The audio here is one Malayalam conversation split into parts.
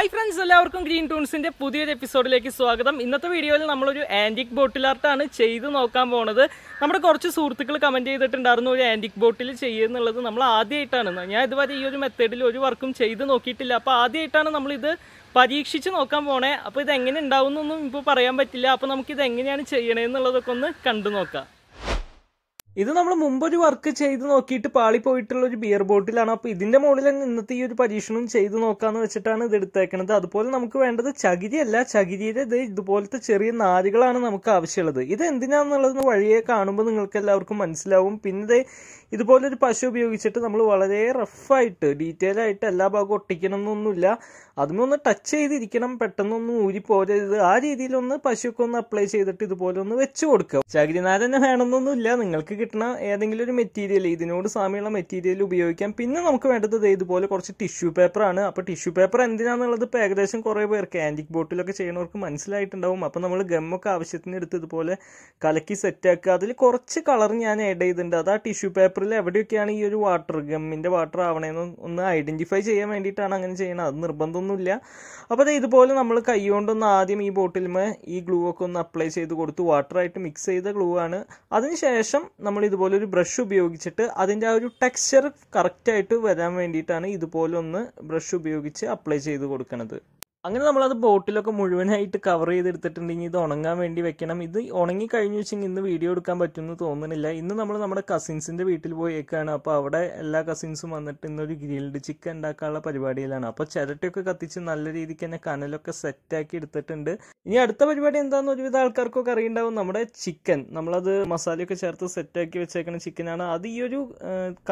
ഹായ് ഫ്രണ്ട്സ് എല്ലാവർക്കും ഗ്രീൻ ടൂൺസിൻ്റെ പുതിയൊരു എപ്പിസോഡിലേക്ക് സ്വാഗതം ഇന്നത്തെ വീഡിയോയിൽ നമ്മളൊരു ആൻറ്റിക് ബോട്ടിൽ ആർട്ടാണ് ചെയ്ത് നോക്കാൻ പോണത് നമ്മുടെ കുറച്ച് സുഹൃത്തുക്കൾ കമൻറ്റ് ചെയ്തിട്ടുണ്ടായിരുന്നു ഒരു ആൻറ്റിക് ബോട്ടിൽ ചെയ്യുന്നുള്ളത് നമ്മൾ ആദ്യമായിട്ടാണ് ഞാൻ ഇതുവരെ ഈ ഒരു മെത്തേഡിൽ ഒരു വർക്കും ചെയ്ത് നോക്കിയിട്ടില്ല അപ്പോൾ ആദ്യമായിട്ടാണ് നമ്മളിത് പരീക്ഷിച്ച് നോക്കാൻ പോണേ അപ്പോൾ ഇത് എങ്ങനെ ഉണ്ടാവും എന്നൊന്നും ഇപ്പോൾ പറയാൻ പറ്റില്ല അപ്പോൾ നമുക്കിത് എങ്ങനെയാണ് ചെയ്യണേന്നുള്ളതൊക്കെ എന്നുള്ളതൊക്കെ ഒന്ന് കണ്ടു നോക്കാം ഇത് നമ്മൾ മുമ്പൊരു വർക്ക് ചെയ്ത് നോക്കിയിട്ട് പാളി പോയിട്ടുള്ള ഒരു ബിയർ ബോട്ടിലാണ് അപ്പോൾ ഇതിന്റെ മുകളിൽ തന്നെ ഇന്നത്തെ ഈ ഒരു പരീക്ഷണം ചെയ്ത് നോക്കാന്ന് വെച്ചിട്ടാണ് ഇത് എടുത്തേക്കണത് അതുപോലെ നമുക്ക് വേണ്ടത് ചകിരിയല്ല ചകിരിയുടെ ഇത് ഇതുപോലത്തെ ചെറിയ നാരുകളാണ് നമുക്ക് ആവശ്യമുള്ളത് ഇത് എന്തിനാണെന്നുള്ളത് വഴിയെ കാണുമ്പോൾ നിങ്ങൾക്ക് എല്ലാവർക്കും മനസ്സിലാവും പിന്നെ ഇതുപോലൊരു പശ ഉപയോഗിച്ചിട്ട് നമ്മൾ വളരെ റഫായിട്ട് ഡീറ്റെയിൽ ആയിട്ട് എല്ലാ ഭാഗവും ഒട്ടിക്കണം എന്നൊന്നുമില്ല അതിനൊന്ന് ടച്ച് ചെയ്തിരിക്കണം പെട്ടെന്നൊന്നും ഊരി പോരരുത് ആ രീതിയിലൊന്ന് പശുക്കെ ഒന്ന് അപ്ലൈ ചെയ്തിട്ട് ഇതുപോലെ ഒന്ന് വെച്ച് കൊടുക്കുക ചകിരിനാരനെ വേണമെന്നൊന്നുമില്ല നിങ്ങൾക്ക് കിട്ടുന്ന ഏതെങ്കിലും ഒരു മെറ്റീരിയൽ ഇതിനോട് സാമ്യമുള്ള മെറ്റീരിയൽ ഉപയോഗിക്കാം പിന്നെ നമുക്ക് വേണ്ടത് ഇതുപോലെ കുറച്ച് ടിഷ്യൂ പേപ്പറാണ് അപ്പോൾ ടിഷ്യൂ പേപ്പർ എന്തിനാണെന്നുള്ളത് ഇപ്പോൾ ഏകദേശം കുറേ പേർക്ക് ആൻറ്റിക് ബോട്ടിലൊക്കെ ചെയ്യണവർക്ക് മനസ്സിലായിട്ടുണ്ടാവും അപ്പോൾ നമ്മൾ ഗമ്മൊക്കെ ആവശ്യത്തിന് എടുത്ത് ഇതുപോലെ കലക്കി സെറ്റാക്കുക അതിൽ കുറച്ച് കളർ ഞാൻ ആഡ് ചെയ്തിട്ടുണ്ട് അത് ആ ടിഷ്യൂ പേപ്പർ വാട്ടറിൽ എവിടെയൊക്കെയാണ് ഈ ഒരു വാട്ടർ ഗമ്മിൻ്റെ വാട്ടർ ആവണേന്ന് ഒന്ന് ഐഡൻറ്റിഫൈ ചെയ്യാൻ വേണ്ടിയിട്ടാണ് അങ്ങനെ ചെയ്യണത് അത് നിർബന്ധമൊന്നുമില്ല അപ്പോൾ അത് ഇതുപോലെ നമ്മൾ കൈകൊണ്ടൊന്ന് ആദ്യം ഈ ബോട്ടിലിമേ ഈ ഗ്ലൂ ഒക്കെ ഒന്ന് അപ്ലൈ ചെയ്ത് കൊടുത്തു വാട്ടറായിട്ട് മിക്സ് ചെയ്ത ഗ്ലൂ ആണ് അതിനുശേഷം നമ്മൾ ഇതുപോലെ ഒരു ബ്രഷ് ഉപയോഗിച്ചിട്ട് അതിൻ്റെ ആ ഒരു ടെക്സ്ചർ കറക്റ്റായിട്ട് വരാൻ വേണ്ടിയിട്ടാണ് ഇതുപോലെ ഒന്ന് ബ്രഷ് ഉപയോഗിച്ച് അപ്ലൈ ചെയ്ത് കൊടുക്കുന്നത് അങ്ങനെ നമ്മളത് ബോട്ടിലൊക്കെ മുഴുവനായിട്ട് കവർ ചെയ്തെടുത്തിട്ടുണ്ടെങ്കിൽ ഇത് ഉണങ്ങാൻ വേണ്ടി വെക്കണം ഇത് ഉണങ്ങി കഴിഞ്ഞു വെച്ചെങ്കിൽ ഇന്ന് വീഡിയോ എടുക്കാൻ പറ്റുമെന്ന് തോന്നുന്നില്ല ഇന്ന് നമ്മൾ നമ്മുടെ കസിൻസിൻ്റെ വീട്ടിൽ പോയേക്കാണ് അപ്പോൾ അവിടെ എല്ലാ കസിൻസും വന്നിട്ട് ഇന്നൊരു ഗ്രിൽഡ് ചിക്കൻ ഉണ്ടാക്കാനുള്ള പരിപാടിയിലാണ് അപ്പോൾ ചിരട്ടയൊക്കെ കത്തിച്ച് നല്ല രീതിക്ക് തന്നെ കനലൊക്കെ സെറ്റാക്കി എടുത്തിട്ടുണ്ട് ഇനി അടുത്ത പരിപാടി എന്താണെന്ന് ഒരുവിധ ആൾക്കാർക്കൊക്കെ അറിയുണ്ടാവും നമ്മുടെ ചിക്കൻ നമ്മളത് മസാലയൊക്കെ ചേർത്ത് സെറ്റാക്കി വെച്ചേക്കുന്ന ചിക്കനാണ് അത് ഈ ഒരു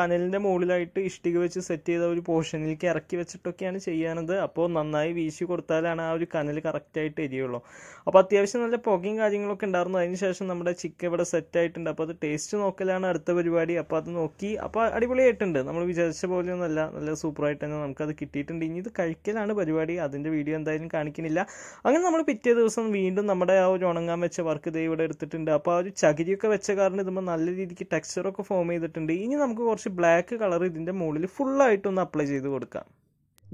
കനലിൻ്റെ മുകളിലായിട്ട് ഇഷ്ടിക വെച്ച് സെറ്റ് ചെയ്ത ഒരു പോർഷനിലേക്ക് ഇറക്കി വെച്ചിട്ടൊക്കെയാണ് ചെയ്യാനത് അപ്പോൾ നന്നായി വീശി കൊടുത്താലാണ് ആ ഒരു കനൽ കറക്റ്റായിട്ട് എരിയുള്ളൂ അപ്പോൾ അത്യാവശ്യം നല്ല പുകയും കാര്യങ്ങളൊക്കെ ഉണ്ടായിരുന്നു അതിന് ശേഷം നമ്മുടെ ചിക്കൻ ഇവിടെ സെറ്റ് ആയിട്ടുണ്ട് അപ്പോൾ അത് ടേസ്റ്റ് നോക്കലാണ് അടുത്ത പരിപാടി അപ്പോൾ അത് നോക്കി അപ്പോൾ അടിപൊളിയായിട്ടുണ്ട് നമ്മൾ വിചാരിച്ച പോലെ ഒന്നല്ല നല്ല സൂപ്പറായിട്ട് തന്നെ നമുക്കത് കിട്ടിയിട്ടുണ്ട് ഇനി ഇത് കഴിക്കലാണ് പരിപാടി അതിൻ്റെ വീഡിയോ എന്തായാലും കാണിക്കുന്നില്ല അങ്ങനെ നമ്മൾ പിറ്റേ ദിവസം വീണ്ടും നമ്മുടെ ആ ഒരു ഉണങ്ങാൻ വെച്ച വർക്ക് ദൈവം ഇവിടെ എടുത്തിട്ടുണ്ട് അപ്പോൾ ആ ഒരു ചകിരിയൊക്കെ വെച്ച കാരണം ഇതുമ്പോൾ നല്ല രീതിക്ക് ടെക്സ്ചറൊക്കെ ഫോം ചെയ്തിട്ടുണ്ട് ഇനി നമുക്ക് കുറച്ച് ബ്ലാക്ക് കളർ ഇതിൻ്റെ മുകളിൽ ഫുള്ളായിട്ടൊന്ന് അപ്ലൈ ചെയ്ത് കൊടുക്കാം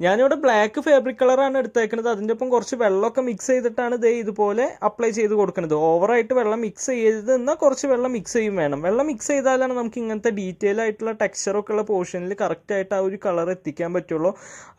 ഞാനിവിടെ ബ്ലാക്ക് ഫാബ്രിക് കളറാണ് എടുത്തേക്കുന്നത് അതിൻ്റെ ഒപ്പം കുറച്ച് വെള്ളമൊക്കെ മിക്സ് ചെയ്തിട്ടാണ് ദേ ഇതുപോലെ അപ്ലൈ ചെയ്ത് കൊടുക്കുന്നത് ഓവറായിട്ട് വെള്ളം മിക്സ് ചെയ്തെന്നാൽ കുറച്ച് വെള്ളം മിക്സ് ചെയ്യും വേണം വെള്ളം മിക്സ് ചെയ്താലാണ് നമുക്ക് ഇങ്ങനത്തെ ഡീറ്റെയിൽ ആയിട്ടുള്ള ടെക്സ്ചറൊക്കെ ഉള്ള പോർഷനിൽ കറക്റ്റായിട്ട് ആ ഒരു കളർ എത്തിക്കാൻ പറ്റുള്ളൂ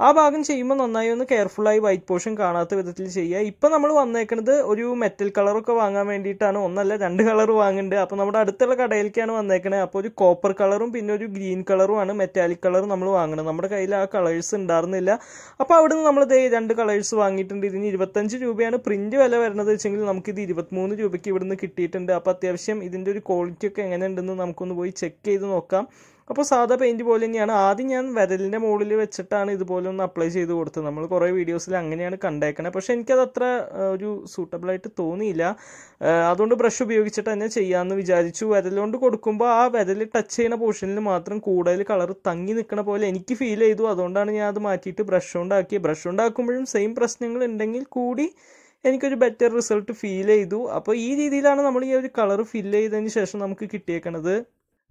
ആ ഭാഗം ചെയ്യുമ്പോൾ നന്നായി ഒന്ന് കെയർഫുള്ളായി വൈറ്റ് പോർഷൻ കാണാത്ത വിധത്തിൽ ചെയ്യുക ഇപ്പം നമ്മൾ വന്നേക്കുന്നത് ഒരു മെറ്റൽ കളറൊക്കെ വാങ്ങാൻ വേണ്ടിയിട്ടാണ് ഒന്നല്ല രണ്ട് കളർ വാങ്ങുന്നുണ്ട് അപ്പോൾ നമ്മുടെ അടുത്തുള്ള കടയിലേക്കാണ് വന്നേക്കുന്നത് അപ്പോൾ ഒരു കോപ്പർ കളറും പിന്നെ ഒരു ഗ്രീൻ കളറുമാണ് മെറ്റാലിക് കളർ നമ്മൾ വാങ്ങുന്നത് നമ്മുടെ കയ്യിൽ ആ കളേഴ്സ് ഉണ്ടായിരുന്നില്ല ആവശ്യമില്ല അപ്പോൾ അവിടുന്ന് നമ്മൾ ദേ രണ്ട് കളേഴ്സ് വാങ്ങിയിട്ടുണ്ട് ഇതിന് ഇരുപത്തഞ്ച് രൂപയാണ് പ്രിൻറ്റ് വില വരുന്നത് വെച്ചെങ്കിൽ നമുക്കിത് ഇരുപത്തിമൂന്ന് രൂപയ്ക്ക് ഇവിടുന്ന് കിട്ടിയിട്ടുണ്ട് അപ്പോൾ അത്യാവശ്യം ഇതിൻ്റെ ഒരു ക്വാളിറ്റി ഒക്കെ എങ്ങനെ ഉണ്ടെന്ന് നമുക്കൊന്ന് പോയി ചെക്ക് ചെയ്ത് നോക്കാം അപ്പോൾ സാധാ പെയിൻറ് പോലെ തന്നെയാണ് ആദ്യം ഞാൻ വിരലിൻ്റെ മുകളിൽ വെച്ചിട്ടാണ് ഇതുപോലെ ഒന്ന് അപ്ലൈ ചെയ്ത് കൊടുത്തത് നമ്മൾ കുറേ വീഡിയോസിൽ അങ്ങനെയാണ് കണ്ടേക്കണത് പക്ഷേ എനിക്കത് അത്ര ഒരു സൂട്ടബിളായിട്ട് തോന്നിയില്ല അതുകൊണ്ട് ബ്രഷ് ഉപയോഗിച്ചിട്ട് തന്നെ ചെയ്യാമെന്ന് വിചാരിച്ചു വിരലുകൊണ്ട് കൊടുക്കുമ്പോൾ ആ വിരൽ ടച്ച് ചെയ്യുന്ന പോർഷനിൽ മാത്രം കൂടുതൽ കളർ തങ്ങി നിൽക്കണ പോലെ എനിക്ക് ഫീൽ ചെയ്തു അതുകൊണ്ടാണ് ഞാൻ അത് മാറ്റിയിട്ട് ബ്രഷ് ഉണ്ടാക്കിയത് ബ്രഷ് ഉണ്ടാക്കുമ്പോഴും സെയിം പ്രശ്നങ്ങൾ ഉണ്ടെങ്കിൽ കൂടി എനിക്കൊരു ബെറ്റർ റിസൾട്ട് ഫീൽ ചെയ്തു അപ്പോൾ ഈ രീതിയിലാണ് നമ്മൾ ഈ ഒരു കളർ ഫില്ല് ചെയ്തതിന് ശേഷം നമുക്ക് കിട്ടിയേക്കണത്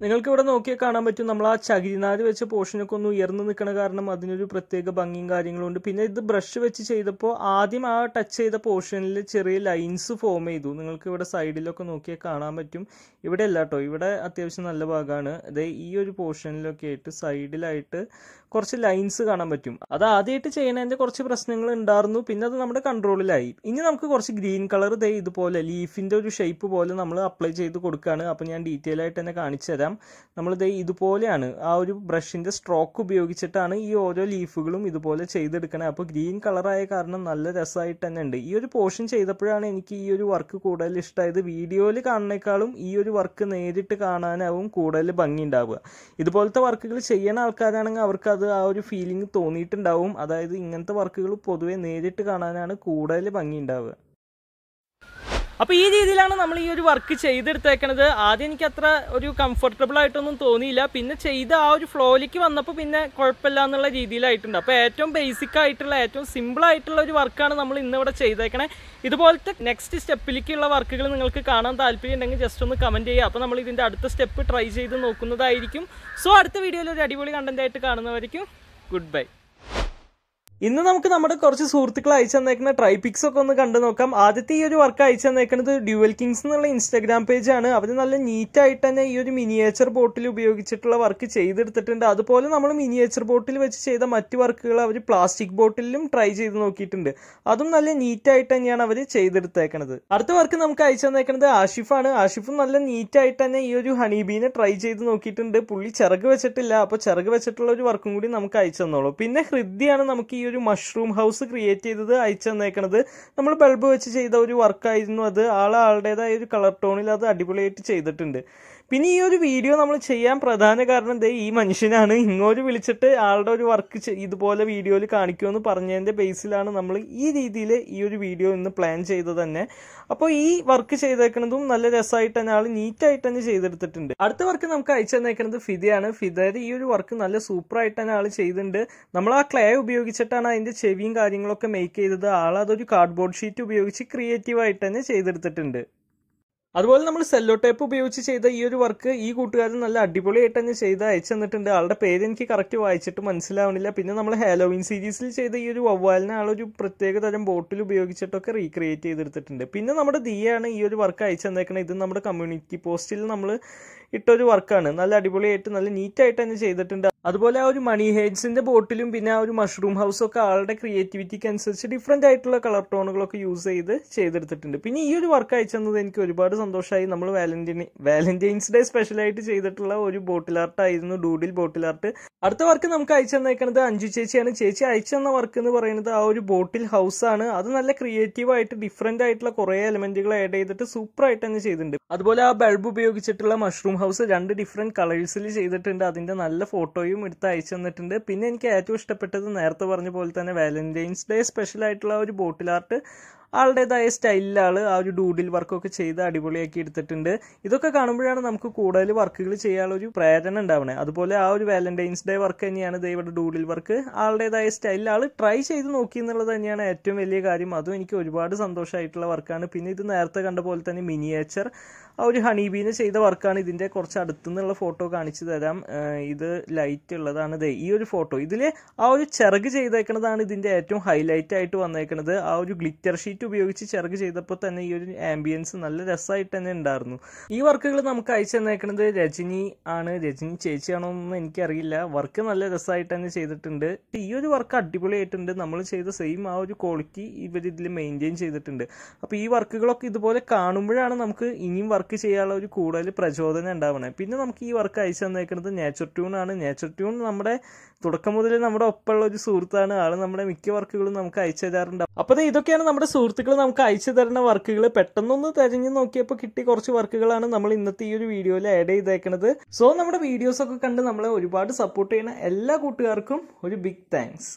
നിങ്ങൾക്ക് ഇവിടെ നോക്കിയാൽ കാണാൻ പറ്റും നമ്മൾ ആ ചകിരിനാര് വെച്ച പോർഷനൊക്കെ ഒന്ന് ഉയർന്നു നിൽക്കണ കാരണം അതിനൊരു പ്രത്യേക ഭംഗിയും കാര്യങ്ങളും ഉണ്ട് പിന്നെ ഇത് ബ്രഷ് വെച്ച് ചെയ്തപ്പോൾ ആദ്യം ആ ടച്ച് ചെയ്ത പോർഷനിൽ ചെറിയ ലൈൻസ് ഫോം ചെയ്തു നിങ്ങൾക്ക് ഇവിടെ സൈഡിലൊക്കെ നോക്കിയാൽ കാണാൻ പറ്റും ഇവിടെ അല്ല കേട്ടോ ഇവിടെ അത്യാവശ്യം നല്ല ഭാഗമാണ് അതേ ഈ ഒരു പോർഷനിലൊക്കെ ആയിട്ട് സൈഡിലായിട്ട് കുറച്ച് ലൈൻസ് കാണാൻ പറ്റും അത് ആദ്യമായിട്ട് ചെയ്യുന്നതിൻ്റെ കുറച്ച് പ്രശ്നങ്ങൾ ഉണ്ടായിരുന്നു പിന്നെ അത് നമ്മുടെ കൺട്രോളിലായി ഇനി നമുക്ക് കുറച്ച് ഗ്രീൻ കളർ ദേ ഇതുപോലെ ലീഫിൻ്റെ ഒരു ഷേപ്പ് പോലെ നമ്മൾ അപ്ലൈ ചെയ്ത് കൊടുക്കുകയാണ് അപ്പോൾ ഞാൻ ഡീറ്റെയിൽ ആയിട്ട് തന്നെ കാണിച്ചു തരാം തരാം നമ്മളിത് ഇതുപോലെയാണ് ആ ഒരു ബ്രഷിൻ്റെ സ്ട്രോക്ക് ഉപയോഗിച്ചിട്ടാണ് ഈ ഓരോ ലീഫുകളും ഇതുപോലെ ചെയ്തെടുക്കണത് അപ്പോൾ ഗ്രീൻ കളറായ കാരണം നല്ല രസമായിട്ട് തന്നെ ഉണ്ട് ഈ ഒരു പോർഷൻ ചെയ്തപ്പോഴാണ് എനിക്ക് ഈ ഒരു വർക്ക് കൂടുതൽ ഇഷ്ടമായത് വീഡിയോയിൽ കാണുന്നേക്കാളും ഈ ഒരു വർക്ക് നേരിട്ട് കാണാനാവും കൂടുതൽ ഭംഗി ഉണ്ടാവുക ഇതുപോലത്തെ വർക്കുകൾ ചെയ്യുന്ന ആൾക്കാരാണെങ്കിൽ അവർക്ക് അത് ആ ഒരു ഫീലിംഗ് തോന്നിയിട്ടുണ്ടാവും അതായത് ഇങ്ങനത്തെ വർക്കുകൾ പൊതുവെ നേരിട്ട് കാണാനാണ് കൂടുതൽ ഭംഗി ഉണ്ടാവുക അപ്പോൾ ഈ രീതിയിലാണ് നമ്മൾ ഈ ഒരു വർക്ക് ചെയ്തെടുത്തേക്കണത് ആദ്യം എനിക്ക് അത്ര ഒരു കംഫർട്ടബിൾ ആയിട്ടൊന്നും തോന്നിയില്ല പിന്നെ ചെയ്ത ആ ഒരു ഫ്ലോയിലേക്ക് വന്നപ്പോൾ പിന്നെ കുഴപ്പമില്ല എന്നുള്ള രീതിയിലായിട്ടുണ്ട് അപ്പോൾ ഏറ്റവും ബേസിക് ആയിട്ടുള്ള ഏറ്റവും സിമ്പിൾ ആയിട്ടുള്ള ഒരു വർക്കാണ് നമ്മൾ ഇന്നിവിടെ ചെയ്തേക്കണേ ഇതുപോലത്തെ നെക്സ്റ്റ് സ്റ്റെപ്പിലേക്കുള്ള വർക്കുകൾ നിങ്ങൾക്ക് കാണാൻ താല്പര്യം ജസ്റ്റ് ഒന്ന് കമൻറ്റ് ചെയ്യുക അപ്പോൾ നമ്മൾ ഇതിൻ്റെ അടുത്ത സ്റ്റെപ്പ് ട്രൈ ചെയ്ത് നോക്കുന്നതായിരിക്കും സോ അടുത്ത വീഡിയോയിൽ ഒരു അടിപൊളി കണ്ടന്റ് ആയിട്ട് കാണുന്നവരിക്കും ഗുഡ് ബൈ ഇന്ന് നമുക്ക് നമ്മുടെ കുറച്ച് സുഹൃത്തുക്കൾ അയച്ചു തന്നേക്കുന്ന ട്രൈപിക്സ് ഒക്കെ ഒന്ന് കണ്ടു നോക്കാം ആദ്യത്തെ ഈ ഒരു വർക്ക് അയച്ചു തന്നേക്കുന്നത് ഡ്യുവൽ കിങ്സ് എന്നുള്ള ഇൻസ്റ്റാഗ്രാം പേജ് ആണ് അവർ നല്ല ആയിട്ട് തന്നെ ഈ ഒരു മിനിയേച്ചർ ബോട്ടിൽ ഉപയോഗിച്ചിട്ടുള്ള വർക്ക് ചെയ്തെടുത്തിട്ടുണ്ട് അതുപോലെ നമ്മൾ മിനിയേച്ചർ ബോട്ടിൽ വെച്ച് ചെയ്ത മറ്റ് വർക്കുകൾ അവർ പ്ലാസ്റ്റിക് ബോട്ടിലും ട്രൈ ചെയ്ത് നോക്കിയിട്ടുണ്ട് അതും നല്ല ആയിട്ട് തന്നെയാണ് അവർ ചെയ്തെടുത്തേക്കുന്നത് അടുത്ത വർക്ക് നമുക്ക് അയച്ചു തന്നേക്കുന്നത് ആഷിഫാണ് ആഷിഫും നല്ല ആയിട്ട് തന്നെ ഈ ഒരു ഹണിബീനെ ട്രൈ ചെയ്ത് നോക്കിയിട്ടുണ്ട് പുള്ളി ചിറക് വെച്ചിട്ടില്ല അപ്പോൾ ചിറക് വെച്ചിട്ടുള്ള ഒരു വർക്കും കൂടി നമുക്ക് അയച്ചു തന്നോളൂ പിന്നെ ഹൃദ്യാണ് നമുക്ക് ഈ ഒരു മഷ്റൂം ഹൗസ് ക്രിയേറ്റ് ചെയ്തത് അയച്ചു തന്നേക്കണത് നമ്മൾ ബൾബ് വെച്ച് ചെയ്ത ഒരു വർക്കായിരുന്നു അത് ആൾ ആളുടേതായ ഒരു കളർ ടോണിൽ അത് അടിപൊളിയായിട്ട് ചെയ്തിട്ടുണ്ട് പിന്നെ ഈ ഒരു വീഡിയോ നമ്മൾ ചെയ്യാൻ പ്രധാന കാരണം ദേ ഈ മനുഷ്യനാണ് ഇങ്ങോട്ട് വിളിച്ചിട്ട് ആളുടെ ഒരു വർക്ക് ഇതുപോലെ വീഡിയോയിൽ കാണിക്കുമെന്ന് പറഞ്ഞതിൻ്റെ ബേസിലാണ് നമ്മൾ ഈ രീതിയിൽ ഈ ഒരു വീഡിയോ ഇന്ന് പ്ലാൻ ചെയ്തത് തന്നെ അപ്പോൾ ഈ വർക്ക് ചെയ്തേക്കുന്നതും നല്ല രസമായിട്ട് തന്നെ ആൾ നീറ്റായിട്ട് തന്നെ ചെയ്തെടുത്തിട്ടുണ്ട് അടുത്ത വർക്ക് നമുക്ക് അയച്ചു തന്നേക്കുന്നത് ഫിദയാണ് ഫിദയുടെ ഈ ഒരു വർക്ക് നല്ല സൂപ്പറായിട്ട് തന്നെ ആൾ ചെയ്തിട്ടുണ്ട് നമ്മൾ ആ ക്ലേ ഉപയോഗിച്ചിട്ടാണ് അതിൻ്റെ ചെവിയും കാര്യങ്ങളൊക്കെ മേക്ക് ചെയ്തത് ആൾ അതൊരു കാർഡ്ബോർഡ് ഷീറ്റ് ഉപയോഗിച്ച് ക്രിയേറ്റീവായിട്ട് തന്നെ ചെയ്തെടുത്തിട്ടുണ്ട് അതുപോലെ നമ്മൾ സെല്ലോ ടേപ്പ് ഉപയോഗിച്ച് ചെയ്ത ഈ ഒരു വർക്ക് ഈ കൂട്ടുകാരൻ നല്ല അടിപൊളിയായിട്ട് തന്നെ ചെയ്ത് അയച്ചു തന്നിട്ടുണ്ട് ആളുടെ പേര് എനിക്ക് കറക്റ്റ് വായിച്ചിട്ട് മനസ്സിലാവണില്ല പിന്നെ നമ്മൾ ഹാലോവിൻ സീരീസിൽ ചെയ്ത ഈ ഒരു വവ്വാലിനെ ആളൊരു പ്രത്യേക തരം ബോട്ടിൽ ഉപയോഗിച്ചിട്ടൊക്കെ റീക്രിയേറ്റ് ചെയ്തെടുത്തിട്ടുണ്ട് പിന്നെ നമ്മുടെ ദിയാണ് ഈ ഒരു വർക്ക് അയച്ചു തന്നേക്കണത് ഇത് നമ്മുടെ കമ്മ്യൂണിറ്റി പോസ്റ്റിൽ നമ്മൾ ഇട്ടൊരു വർക്കാണ് നല്ല അടിപൊളിയായിട്ട് നല്ല നീറ്റായിട്ട് തന്നെ ചെയ്തിട്ടുണ്ട് അതുപോലെ ആ ഒരു മണി ഹെഡ്സിന്റെ ബോട്ടിലും പിന്നെ ആ ഒരു മഷ്റൂം ഹൗസ് ഒക്കെ ആളുടെ ക്രിയേറ്റിവിറ്റിക്ക് അനുസരിച്ച് ഡിഫറെൻ്റ് ആയിട്ടുള്ള കളർ ടോണുകളൊക്കെ യൂസ് ചെയ്ത് ചെയ്തെടുത്തിട്ടുണ്ട് പിന്നെ ഈ ഒരു വർക്ക് അയച്ചു തന്നത് എനിക്ക് ഒരുപാട് സന്തോഷമായി നമ്മൾ വാലന്റൈൻ വാലന്റൈൻസ് ഡേ സ്പെഷ്യലായിട്ട് ചെയ്തിട്ടുള്ള ഒരു ബോട്ടിൽ ആർട്ടായിരുന്നു ഡൂഡിൽ ബോട്ടിൽ ആർട്ട് അടുത്ത വർക്ക് നമുക്ക് അയച്ചു തന്നേക്കുന്നത് അഞ്ചു ചേച്ചിയാണ് ചേച്ചി അയച്ചു തന്ന വർക്ക് എന്ന് പറയുന്നത് ആ ഒരു ബോട്ടിൽ ഹൗസ് ആണ് അത് നല്ല ക്രിയേറ്റീവ് ആയിട്ട് ഡിഫറെന്റ് ആയിട്ടുള്ള കുറേ എലമെന്റുകൾ ആഡ് ചെയ്തിട്ട് സൂപ്പർ ആയിട്ട് തന്നെ ചെയ്തിട്ടുണ്ട് അതുപോലെ ആ ബൾബ് ഉപയോഗിച്ചിട്ടുള്ള മഷ്റൂം ഹൗസ് രണ്ട് ഡിഫറെന്റ് കളേഴ്സിൽ ചെയ്തിട്ടുണ്ട് അതിന്റെ നല്ല ഫോട്ടോയും എടുത്ത് അയച്ചു തന്നിട്ടുണ്ട് പിന്നെ എനിക്ക് ഏറ്റവും ഇഷ്ടപ്പെട്ടത് നേരത്തെ പറഞ്ഞ പോലെ തന്നെ വാലന്റൈൻസ് ഡേ സ്പെഷ്യൽ ആയിട്ടുള്ള ഒരു ബോട്ടിൽ ആർട്ട് ആളുടേതായ സ്റ്റൈലിലാണ് ആ ഒരു ഡൂഡിൽ വർക്കൊക്കെ ചെയ്ത് അടിപൊളിയാക്കി എടുത്തിട്ടുണ്ട് ഇതൊക്കെ കാണുമ്പോഴാണ് നമുക്ക് കൂടുതൽ വർക്കുകൾ ചെയ്യാനുള്ള ഒരു പ്രേരണ ഉണ്ടാവുന്നത് അതുപോലെ ആ ഒരു വാലന്റൈൻസ് ഡേ വർക്ക് തന്നെയാണ് ദൈവയുടെ ഡൂഡിൽ വർക്ക് ആളുടേതായ സ്റ്റൈലിൽ ആൾ ട്രൈ ചെയ്ത് നോക്കി എന്നുള്ളത് തന്നെയാണ് ഏറ്റവും വലിയ കാര്യം അതും എനിക്ക് ഒരുപാട് സന്തോഷമായിട്ടുള്ള വർക്കാണ് പിന്നെ ഇത് നേരത്തെ കണ്ട പോലെ തന്നെ മിനിയേച്ചർ ആ ഒരു ഹണിബീനെ ചെയ്ത വർക്കാണ് ഇതിൻ്റെ കുറച്ച് അടുത്തുനിന്നുള്ള ഫോട്ടോ കാണിച്ചു തരാം ഇത് ലൈറ്റ് ഉള്ളതാണ് ദേ ഈ ഒരു ഫോട്ടോ ഇതിൽ ആ ഒരു ചിറക് ചെയ്തേക്കുന്നതാണ് ഇതിൻ്റെ ഏറ്റവും ഹൈലൈറ്റ് ആയിട്ട് വന്നേക്കുന്നത് ആ ഒരു ഗ്ലിറ്റർ ഷീറ്റ് ലൈറ്റ് ഉപയോഗിച്ച് ചെറുക് ചെയ്തപ്പോൾ തന്നെ ഈ ഒരു ആംബിയൻസ് നല്ല രസമായിട്ട് തന്നെ ഉണ്ടായിരുന്നു ഈ വർക്കുകൾ നമുക്ക് അയച്ചു തന്നേക്കുന്നത് രജനി ആണ് രജനി ചേച്ചിയാണോ എന്ന് എനിക്കറിയില്ല വർക്ക് നല്ല രസമായിട്ട് തന്നെ ചെയ്തിട്ടുണ്ട് ഈ ഒരു വർക്ക് അടിപൊളിയായിട്ടുണ്ട് നമ്മൾ ചെയ്ത സെയിം ആ ഒരു ക്വാളിറ്റി ഇവർ ഇതിൽ മെയിൻറ്റെയിൻ ചെയ്തിട്ടുണ്ട് അപ്പോൾ ഈ വർക്കുകളൊക്കെ ഇതുപോലെ കാണുമ്പോഴാണ് നമുക്ക് ഇനിയും വർക്ക് ചെയ്യാനുള്ള ഒരു കൂടുതൽ പ്രചോദനം ഉണ്ടാവണേ പിന്നെ നമുക്ക് ഈ വർക്ക് അയച്ചു തന്നേക്കുന്നത് നേച്ചർ ട്യൂൺ ആണ് നേച്ചർ ട്യൂൺ നമ്മുടെ തുടക്കം മുതൽ നമ്മുടെ ഒപ്പമുള്ള ഒരു സുഹൃത്താണ് ആൾ നമ്മുടെ മിക്ക വർക്കുകളും നമുക്ക് അയച്ചു തരാറുണ്ട് അപ്പോൾ ഇതൊക്കെയാണ് നമ്മുടെ സുഹൃത്ത് സുഹൃത്തുക്കൾ നമുക്ക് അയച്ചു തരുന്ന വർക്കുകൾ പെട്ടെന്നൊന്ന് തിരഞ്ഞു നോക്കിയപ്പോൾ കിട്ടിയ കുറച്ച് വർക്കുകളാണ് നമ്മൾ ഇന്നത്തെ ഈ ഒരു വീഡിയോയിൽ ആഡ് ചെയ്തേക്കുന്നത് സോ നമ്മുടെ വീഡിയോസൊക്കെ കണ്ട് നമ്മളെ ഒരുപാട് സപ്പോർട്ട് ചെയ്യുന്ന എല്ലാ കൂട്ടുകാർക്കും ഒരു ബിഗ് താങ്ക്സ്